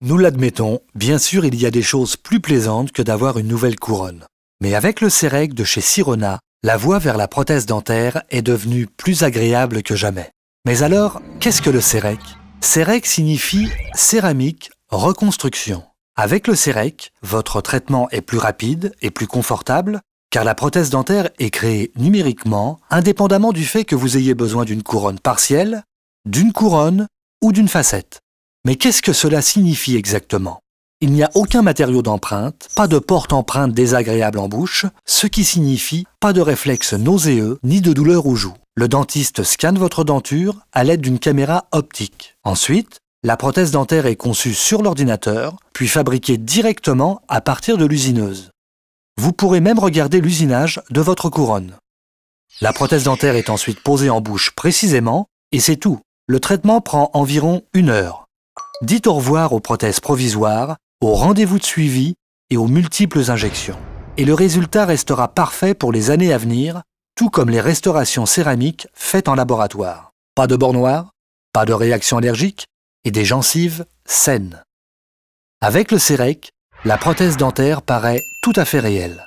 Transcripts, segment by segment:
Nous l'admettons, bien sûr il y a des choses plus plaisantes que d'avoir une nouvelle couronne. Mais avec le CEREC de chez Sirona, la voie vers la prothèse dentaire est devenue plus agréable que jamais. Mais alors, qu'est-ce que le CEREC CEREC signifie céramique reconstruction. Avec le CEREC, votre traitement est plus rapide et plus confortable car la prothèse dentaire est créée numériquement indépendamment du fait que vous ayez besoin d'une couronne partielle, d'une couronne ou d'une facette. Mais qu'est-ce que cela signifie exactement Il n'y a aucun matériau d'empreinte, pas de porte-empreinte désagréable en bouche, ce qui signifie pas de réflexe nauséeux ni de douleur aux joues. Le dentiste scanne votre denture à l'aide d'une caméra optique. Ensuite, la prothèse dentaire est conçue sur l'ordinateur, puis fabriquée directement à partir de l'usineuse. Vous pourrez même regarder l'usinage de votre couronne. La prothèse dentaire est ensuite posée en bouche précisément, et c'est tout. Le traitement prend environ une heure. Dites au revoir aux prothèses provisoires, aux rendez-vous de suivi et aux multiples injections. Et le résultat restera parfait pour les années à venir, tout comme les restaurations céramiques faites en laboratoire. Pas de bord noir, pas de réaction allergique et des gencives saines. Avec le CEREC, la prothèse dentaire paraît tout à fait réelle.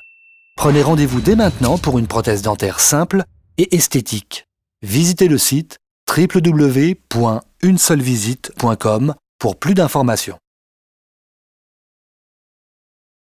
Prenez rendez-vous dès maintenant pour une prothèse dentaire simple et esthétique. Visitez le site www.unesolvisite.com pour plus d'informations.